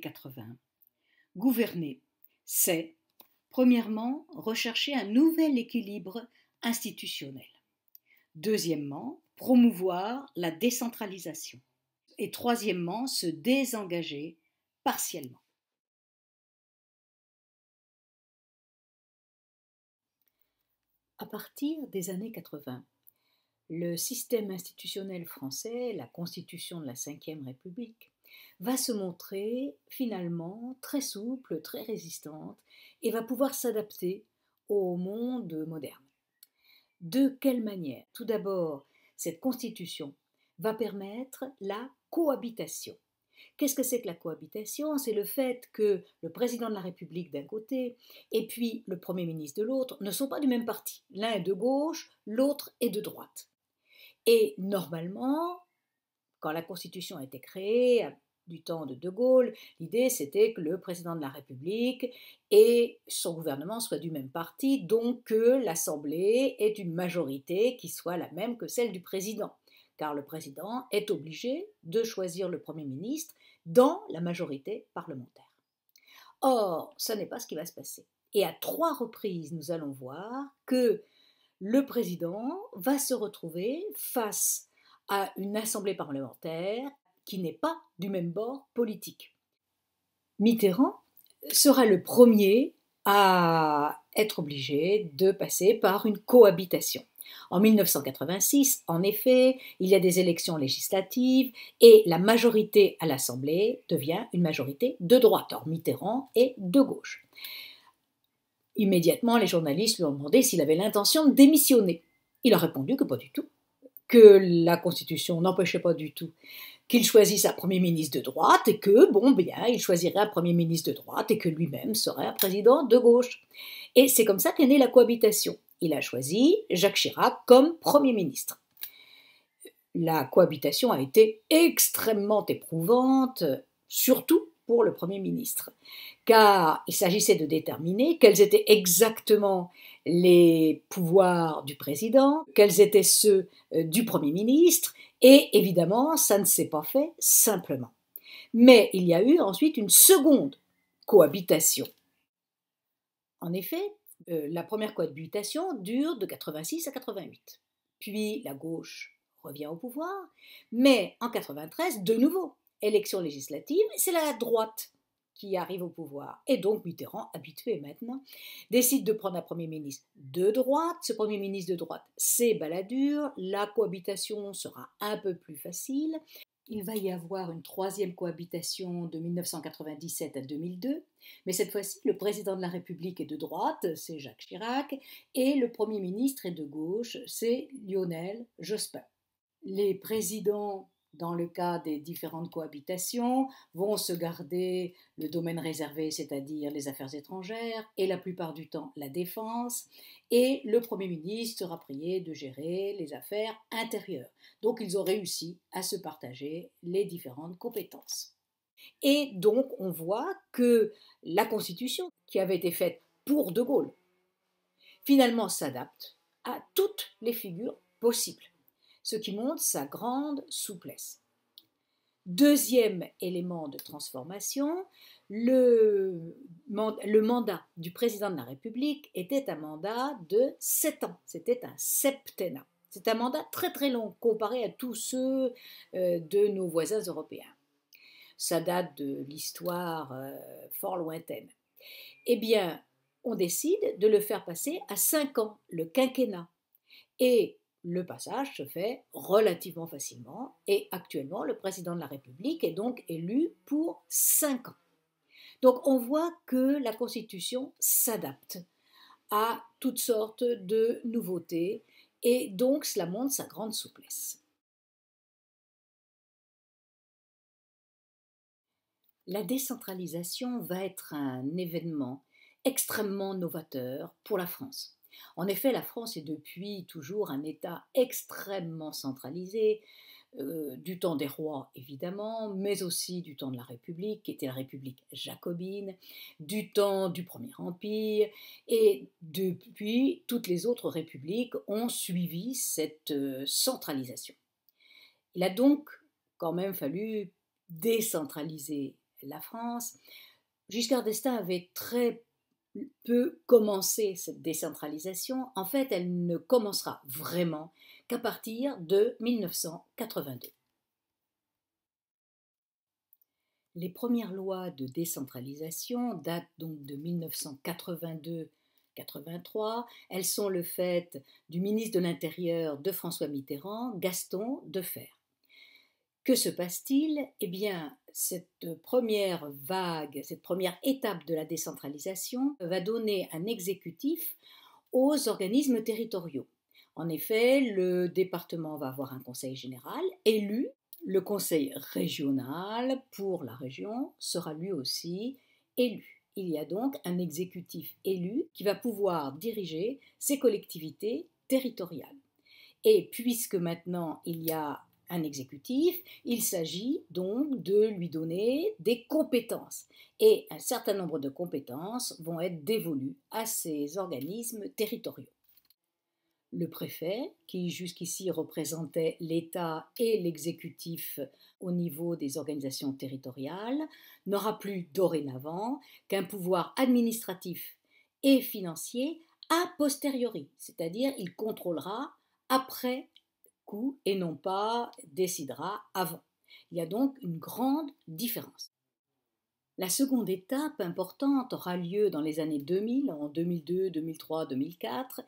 80. Gouverner, c'est, premièrement, rechercher un nouvel équilibre institutionnel. Deuxièmement, promouvoir la décentralisation. Et troisièmement, se désengager partiellement. À partir des années 80, le système institutionnel français, la constitution de la Ve République, va se montrer finalement très souple, très résistante, et va pouvoir s'adapter au monde moderne. De quelle manière Tout d'abord, cette constitution va permettre la cohabitation. Qu'est-ce que c'est que la cohabitation C'est le fait que le président de la République d'un côté et puis le Premier ministre de l'autre ne sont pas du même parti. L'un est de gauche, l'autre est de droite. Et normalement, quand la Constitution a été créée, du temps de De Gaulle, l'idée c'était que le président de la République et son gouvernement soient du même parti, donc que l'Assemblée ait une majorité qui soit la même que celle du président, car le président est obligé de choisir le Premier ministre dans la majorité parlementaire. Or, ce n'est pas ce qui va se passer. Et à trois reprises, nous allons voir que le président va se retrouver face à une assemblée parlementaire qui n'est pas du même bord politique. Mitterrand sera le premier à être obligé de passer par une cohabitation. En 1986, en effet, il y a des élections législatives et la majorité à l'Assemblée devient une majorité de droite. Or, Mitterrand est de gauche. Immédiatement, les journalistes lui ont demandé s'il avait l'intention de démissionner. Il a répondu que pas du tout, que la Constitution n'empêchait pas du tout qu'il choisisse un Premier ministre de droite et que, bon, bien, il choisirait un Premier ministre de droite et que lui-même serait un président de gauche. Et c'est comme ça qu'est née la cohabitation. Il a choisi Jacques Chirac comme Premier ministre. La cohabitation a été extrêmement éprouvante, surtout pour le Premier ministre, car il s'agissait de déterminer quelles étaient exactement les pouvoirs du président, quels étaient ceux euh, du Premier ministre, et évidemment, ça ne s'est pas fait simplement. Mais il y a eu ensuite une seconde cohabitation. En effet, euh, la première cohabitation dure de 86 à 88. Puis la gauche revient au pouvoir, mais en 93, de nouveau, élection législative, c'est la droite qui arrive au pouvoir. Et donc Mitterrand, habitué maintenant, décide de prendre un Premier ministre de droite. Ce Premier ministre de droite, c'est Balladur. La cohabitation sera un peu plus facile. Il va y avoir une troisième cohabitation de 1997 à 2002, mais cette fois-ci, le président de la République est de droite, c'est Jacques Chirac, et le Premier ministre est de gauche, c'est Lionel Jospin. Les présidents dans le cas des différentes cohabitations, vont se garder le domaine réservé, c'est-à-dire les affaires étrangères, et la plupart du temps la défense, et le Premier ministre sera prié de gérer les affaires intérieures. Donc ils ont réussi à se partager les différentes compétences. Et donc on voit que la Constitution, qui avait été faite pour De Gaulle, finalement s'adapte à toutes les figures possibles ce qui montre sa grande souplesse. Deuxième élément de transformation, le, mandat du président de la République était un mandat de sept ans, c'était un septennat. C'est un mandat très très long comparé à tous ceux euh, de nos voisins européens. Ça date de l'histoire euh, fort lointaine. Eh bien, on décide de le faire passer à cinq ans, le quinquennat. Et le passage se fait relativement facilement et actuellement le président de la République est donc élu pour 5 ans. Donc on voit que la Constitution s'adapte à toutes sortes de nouveautés et donc cela montre sa grande souplesse. La décentralisation va être un événement extrêmement novateur pour la France. En effet, la France est depuis toujours un État extrêmement centralisé, euh, du temps des rois évidemment, mais aussi du temps de la République, qui était la République jacobine, du temps du Premier Empire, et depuis, toutes les autres républiques ont suivi cette euh, centralisation. Il a donc quand même fallu décentraliser la France. Giscard d'Estaing avait très peut commencer cette décentralisation, en fait, elle ne commencera vraiment qu'à partir de 1982. Les premières lois de décentralisation datent donc de 1982-83. Elles sont le fait du ministre de l'Intérieur de François Mitterrand, Gaston Defer. Que se passe-t-il Eh bien, cette première vague, cette première étape de la décentralisation va donner un exécutif aux organismes territoriaux. En effet, le département va avoir un conseil général élu, le conseil régional pour la région sera lui aussi élu. Il y a donc un exécutif élu qui va pouvoir diriger ces collectivités territoriales. Et puisque maintenant il y a un exécutif, il s'agit donc de lui donner des compétences. Et un certain nombre de compétences vont être dévolues à ces organismes territoriaux. Le préfet, qui jusqu'ici représentait l'État et l'exécutif au niveau des organisations territoriales, n'aura plus dorénavant qu'un pouvoir administratif et financier a posteriori, c'est-à-dire il contrôlera après et non pas décidera avant. Il y a donc une grande différence. La seconde étape importante aura lieu dans les années 2000, en 2002, 2003, 2004.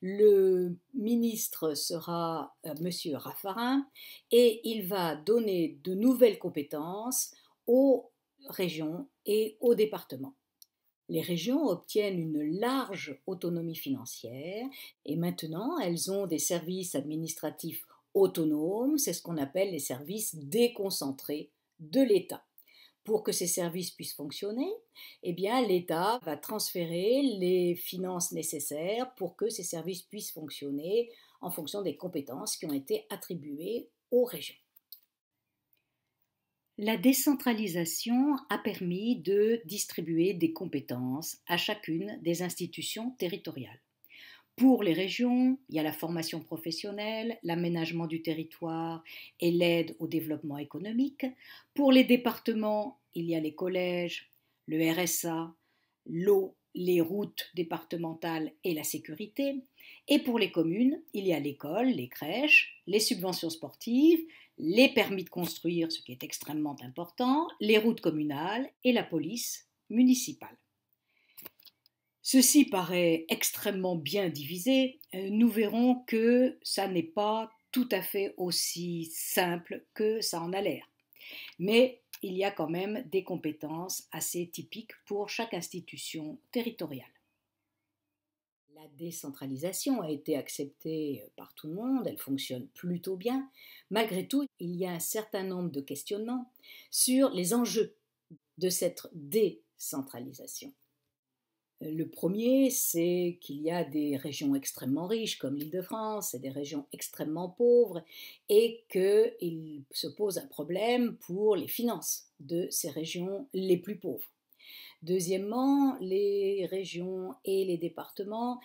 Le ministre sera euh, M. Raffarin et il va donner de nouvelles compétences aux régions et aux départements les régions obtiennent une large autonomie financière et maintenant elles ont des services administratifs autonomes, c'est ce qu'on appelle les services déconcentrés de l'État. Pour que ces services puissent fonctionner, eh bien l'État va transférer les finances nécessaires pour que ces services puissent fonctionner en fonction des compétences qui ont été attribuées aux régions. La décentralisation a permis de distribuer des compétences à chacune des institutions territoriales. Pour les régions, il y a la formation professionnelle, l'aménagement du territoire et l'aide au développement économique. Pour les départements, il y a les collèges, le RSA, l'eau, les routes départementales et la sécurité. Et pour les communes, il y a l'école, les crèches, les subventions sportives, les permis de construire, ce qui est extrêmement important, les routes communales et la police municipale. Ceci paraît extrêmement bien divisé. Euh, nous verrons que ça n'est pas tout à fait aussi simple que ça en a l'air. Mais il y a quand même des compétences assez typiques pour chaque institution territoriale. La décentralisation a été acceptée euh, par tout le monde, elle fonctionne plutôt bien. Malgré tout, il y a un certain nombre de questionnements sur les enjeux de cette décentralisation. Euh, le premier, c'est qu'il y a des régions extrêmement riches comme l'Île-de-France et des régions extrêmement pauvres et qu'il se pose un problème pour les finances de ces régions les plus pauvres. Deuxièmement, les régions et les départements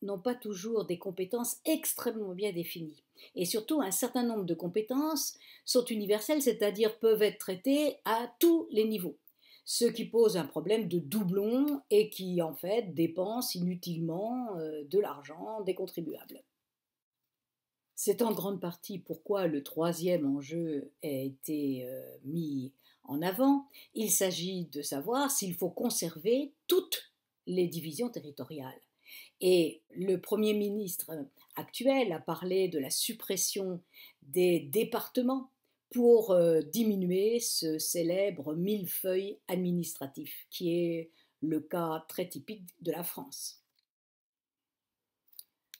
n'ont pas toujours des compétences extrêmement bien définies. Et surtout, un certain nombre de compétences sont universelles, c'est-à-dire peuvent être traitées à tous les niveaux. Ce qui pose un problème de doublon et qui, en fait, dépense inutilement euh, de l'argent des contribuables. C'est en grande partie pourquoi le troisième enjeu a été euh, mis en avant, il s'agit de savoir s'il faut conserver toutes les divisions territoriales. Et le Premier ministre actuel a parlé de la suppression des départements pour euh, diminuer ce célèbre millefeuille administratif, qui est le cas très typique de la France.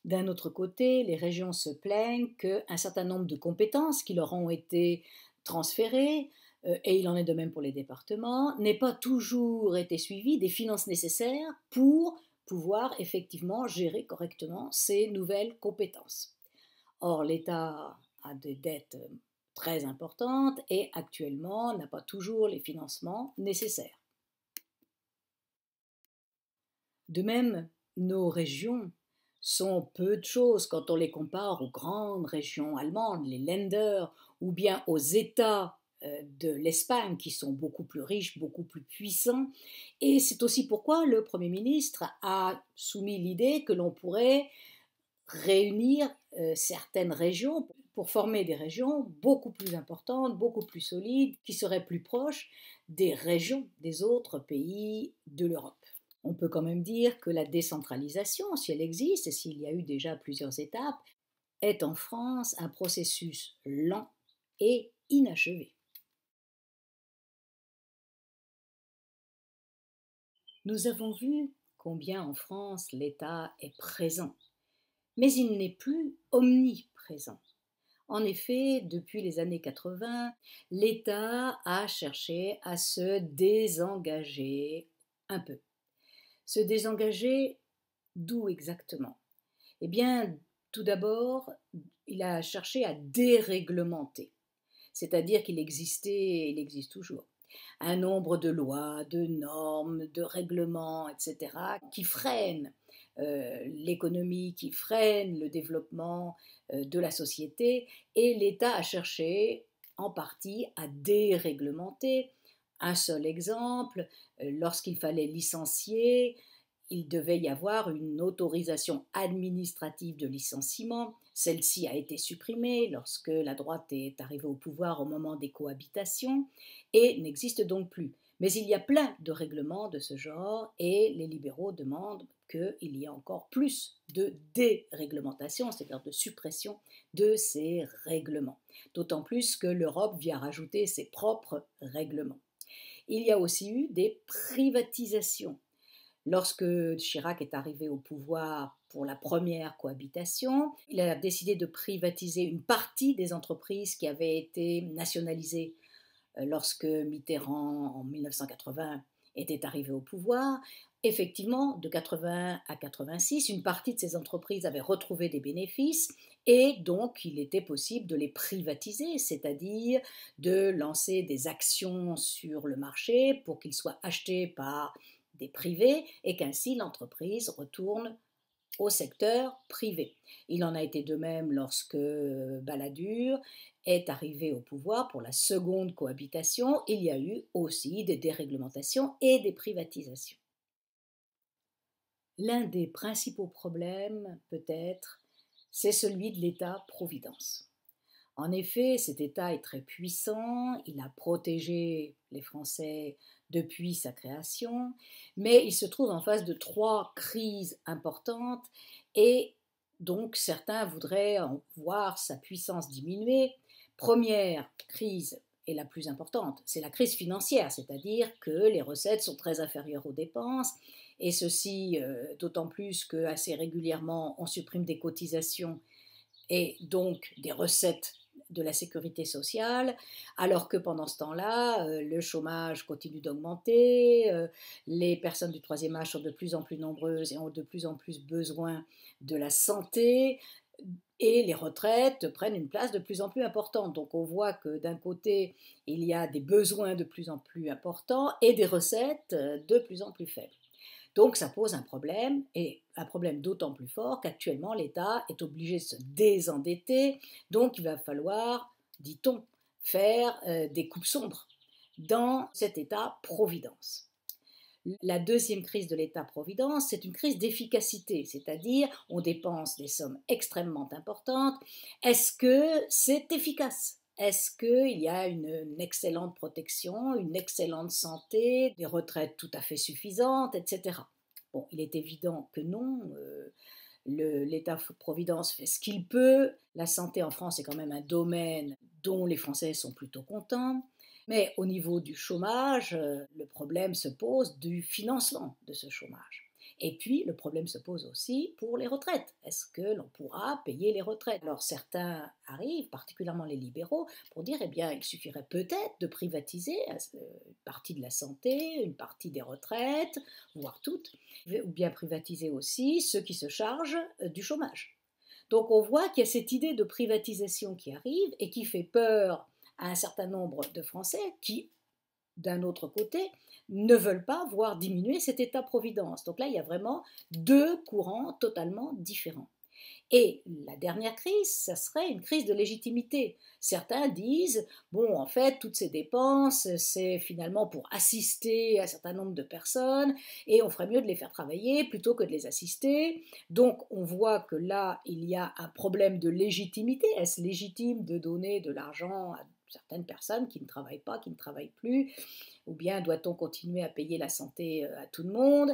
D'un autre côté, les régions se plaignent qu'un certain nombre de compétences qui leur ont été transférées euh, et il en est de même pour les départements, n'aient pas toujours été suivi des finances nécessaires pour pouvoir effectivement gérer correctement ces nouvelles compétences. Or, l'État a des dettes euh, très importantes et actuellement n'a pas toujours les financements nécessaires. De même, nos régions sont peu de choses quand on les compare aux grandes régions allemandes, les Länder, ou bien aux États euh, de l'Espagne, qui sont beaucoup plus riches, beaucoup plus puissants. Et c'est aussi pourquoi le Premier ministre a soumis l'idée que l'on pourrait réunir euh, certaines régions pour former des régions beaucoup plus importantes, beaucoup plus solides, qui seraient plus proches des régions des autres pays de l'Europe. On peut quand même dire que la décentralisation, si elle existe et s'il y a eu déjà plusieurs étapes, est en France un processus lent et inachevé. Nous avons vu combien en France l'État est présent, mais il n'est plus omniprésent. En effet, depuis les années 80, l'État a cherché à se désengager un peu. Se désengager d'où exactement Eh bien, tout d'abord, il a cherché à déréglementer, c'est-à-dire qu'il existait, et il existe toujours, un nombre de lois, de normes, de règlements, etc., qui freinent euh, l'économie, qui freinent le développement euh, de la société, et l'État a cherché en partie à déréglementer. Un seul exemple, euh, lorsqu'il fallait licencier, il devait y avoir une autorisation administrative de licenciement. Celle-ci a été supprimée lorsque la droite est arrivée au pouvoir au moment des cohabitations et n'existe donc plus. Mais il y a plein de règlements de ce genre et les libéraux demandent qu'il y ait encore plus de déréglementation, c'est-à-dire de suppression de ces règlements. D'autant plus que l'Europe vient rajouter ses propres règlements. Il y a aussi eu des privatisations Lorsque Chirac est arrivé au pouvoir pour la première cohabitation, il a décidé de privatiser une partie des entreprises qui avaient été nationalisées euh, lorsque Mitterrand, en 1980, était arrivé au pouvoir. Effectivement, de 80 à 86, une partie de ces entreprises avait retrouvé des bénéfices et donc il était possible de les privatiser, c'est-à-dire de lancer des actions sur le marché pour qu'ils soient achetés par privés et qu'ainsi l'entreprise retourne au secteur privé. Il en a été de même lorsque euh, Balladur est arrivé au pouvoir pour la seconde cohabitation. Il y a eu aussi des déréglementations et des privatisations. L'un des principaux problèmes, peut-être, c'est celui de l'État-providence. En effet, cet État est très puissant, il a protégé les Français depuis sa création, mais il se trouve en face de trois crises importantes et donc certains voudraient en voir sa puissance diminuer. Première crise est la plus importante, c'est la crise financière, c'est-à-dire que les recettes sont très inférieures aux dépenses, et ceci euh, d'autant plus que assez régulièrement on supprime des cotisations et donc des recettes de la sécurité sociale, alors que pendant ce temps-là, euh, le chômage continue d'augmenter, euh, les personnes du troisième âge sont de plus en plus nombreuses et ont de plus en plus besoin de la santé, et les retraites prennent une place de plus en plus importante. Donc on voit que d'un côté, il y a des besoins de plus en plus importants et des recettes euh, de plus en plus faibles. Donc ça pose un problème, et un problème d'autant plus fort qu'actuellement l'État est obligé de se désendetter, donc il va falloir, dit-on, faire euh, des coupes sombres dans cet État-providence. La deuxième crise de l'État-providence, c'est une crise d'efficacité, c'est-à-dire on dépense des sommes extrêmement importantes. Est-ce que c'est efficace est-ce qu'il y a une, excellente protection, une excellente santé, des retraites tout à fait suffisantes, etc. Bon, il est évident que non. Euh, L'État L'État-providence fait ce qu'il peut. La santé en France est quand même un domaine dont les Français sont plutôt contents. Mais au niveau du chômage, euh, le problème se pose du financement de ce chômage. Et puis, le problème se pose aussi pour les retraites. Est-ce que l'on pourra payer les retraites Alors, certains arrivent, particulièrement les libéraux, pour dire, eh bien, il suffirait peut-être de privatiser euh, une partie de la santé, une partie des retraites, voire toutes, ou bien privatiser aussi ceux qui se chargent euh, du chômage. Donc, on voit qu'il y a cette idée de privatisation qui arrive et qui fait peur à un certain nombre de Français qui d'un autre côté, ne veulent pas voir diminuer cet État-providence. Donc là, il y a vraiment deux courants totalement différents. Et la dernière crise, ça serait une crise de légitimité. Certains disent, bon, en fait, toutes ces dépenses, c'est finalement pour assister un certain nombre de personnes, et on ferait mieux de les faire travailler plutôt que de les assister. Donc, on voit que là, il y a un problème de légitimité. Est-ce légitime de donner de l'argent à certaines personnes qui ne travaillent pas, qui ne travaillent plus, ou bien doit-on continuer à payer la santé euh, à tout le monde,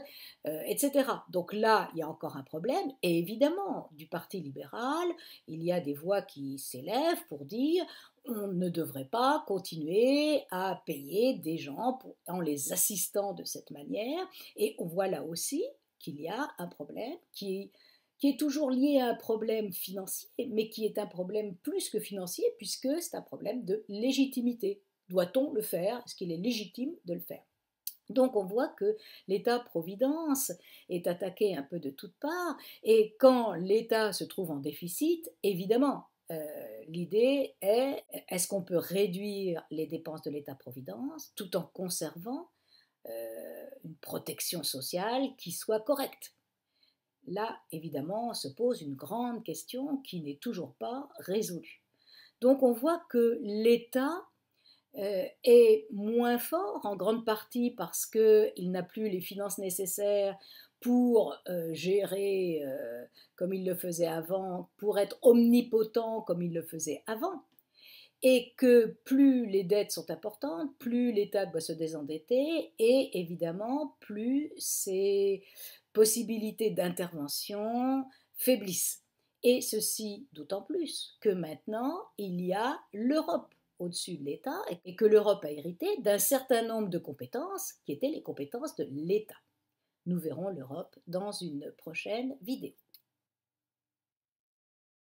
euh, etc. Donc là, il y a encore un problème, et évidemment, du Parti libéral, il y a des voix qui s'élèvent pour dire on ne devrait pas continuer à payer des gens pour, en les assistant de cette manière, et on voit là aussi qu'il y a un problème qui qui est toujours lié à un problème financier, mais qui est un problème plus que financier, puisque c'est un problème de légitimité. Doit-on le faire Est-ce qu'il est légitime de le faire donc on voit que l'État-providence est attaqué un peu de toutes parts, et quand l'État se trouve en déficit, évidemment, euh, l'idée est est-ce qu'on peut réduire les dépenses de l'État-providence tout en conservant euh, une protection sociale qui soit correcte Là, évidemment, se pose une grande question qui n'est toujours pas résolue. Donc on voit que l'État euh, est moins fort, en grande partie parce qu'il n'a plus les finances nécessaires pour euh, gérer euh, comme il le faisait avant, pour être omnipotent comme il le faisait avant, et que plus les dettes sont importantes, plus l'État doit se désendetter, et évidemment, plus c'est possibilités d'intervention faiblissent. Et ceci d'autant plus que maintenant, il y a l'Europe au-dessus de l'État et que l'Europe a hérité d'un certain nombre de compétences qui étaient les compétences de l'État. Nous verrons l'Europe dans une prochaine vidéo.